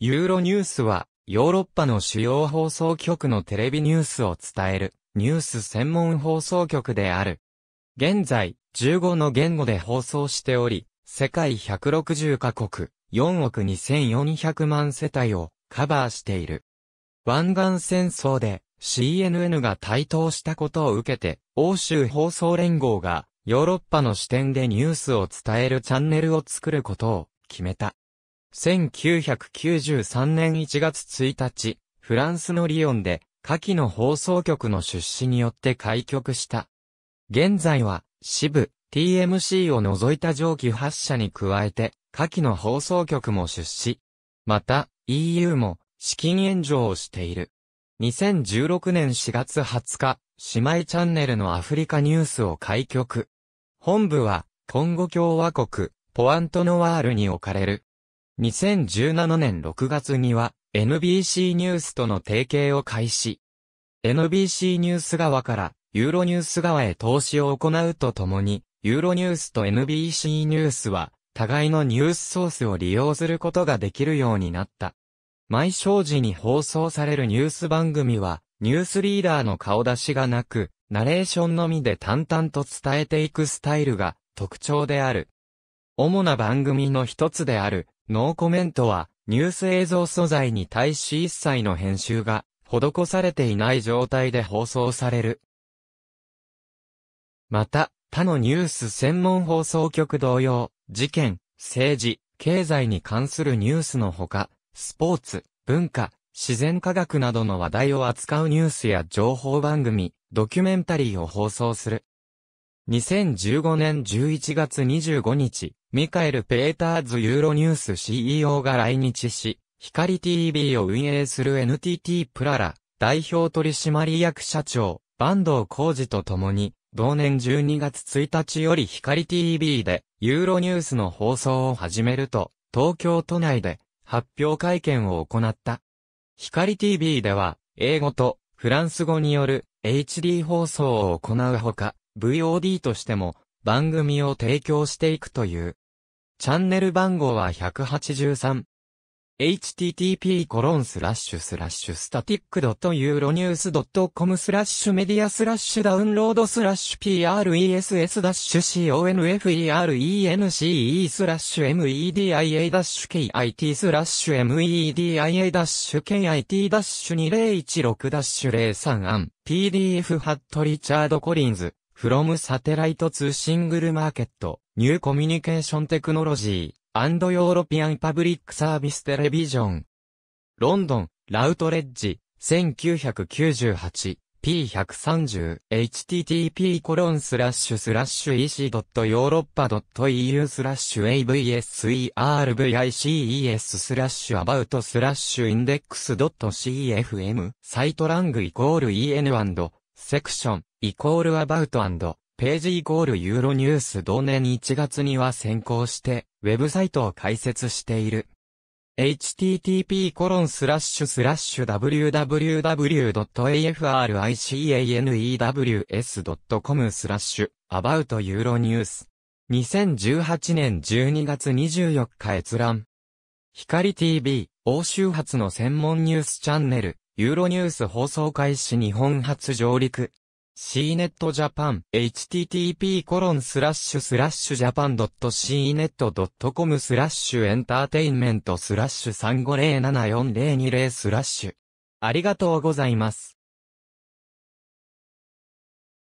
ユーロニュースは、ヨーロッパの主要放送局のテレビニュースを伝える、ニュース専門放送局である。現在、15の言語で放送しており、世界160カ国、4億2400万世帯をカバーしている。湾岸戦争で CNN が台頭したことを受けて、欧州放送連合がヨーロッパの視点でニュースを伝えるチャンネルを作ることを決めた。1993年1月1日、フランスのリヨンで、下記の放送局の出資によって開局した。現在は、支部、TMC を除いた上記発射に加えて、下記の放送局も出資。また、EU も、資金援助をしている。2016年4月20日、姉妹チャンネルのアフリカニュースを開局。本部は、コンゴ共和国、ポアントノワールに置かれる。2017年6月には NBC ニュースとの提携を開始。NBC ニュース側からユーロニュース側へ投資を行うとともに、ユーロニュースと NBC ニュースは互いのニュースソースを利用することができるようになった。毎正時に放送されるニュース番組は、ニュースリーダーの顔出しがなく、ナレーションのみで淡々と伝えていくスタイルが特徴である。主な番組の一つである、ノーコメントは、ニュース映像素材に対し一切の編集が、施されていない状態で放送される。また、他のニュース専門放送局同様、事件、政治、経済に関するニュースのほか、スポーツ、文化、自然科学などの話題を扱うニュースや情報番組、ドキュメンタリーを放送する。2015年11月25日、ミカエル・ペーターズ・ユーロニュース CEO が来日し、光 TV を運営する NTT プララ、代表取締役社長、坂東浩二と共に、同年12月1日より光 TV で、ユーロニュースの放送を始めると、東京都内で、発表会見を行った。光 TV では、英語とフランス語による HD 放送を行うほか、VOD としても番組を提供していくという。チャンネル番号は 183http://static.euronews.com スラッシュメディアスラッシュダウンロードスラッシュ press-conference スラッシュ media-kit スラッシュ media-kit-2016-03 案 PDF ハットリチャードコリンズ from サテライトツーシングルマーケットニューコミュニケーションテクノロジーヨーロピアンパブリックサービステレビジョン。ロンドン、ラウトレッジ、1998。p130 http コロンスラッシュスラッシュ ec.europa.eu スラッシュ avservices スラッシュ about スラッシュ index.cfm サイトラングイコール en& セクションイコール about& ページイコールユーロニュース同年1月には先行して、ウェブサイトを開設している。http://www.africanews.com コロンススララッッシシュュスラッシュ about ユーロニュース2018年12月24日閲覧光 TV 欧州発の専門ニュースチャンネルユーロニュース放送開始日本初上陸 cnet.japan http://japan.cnet.com スラッシュエンターテインメントスラッシュ35074020スラッシュありがとうございます。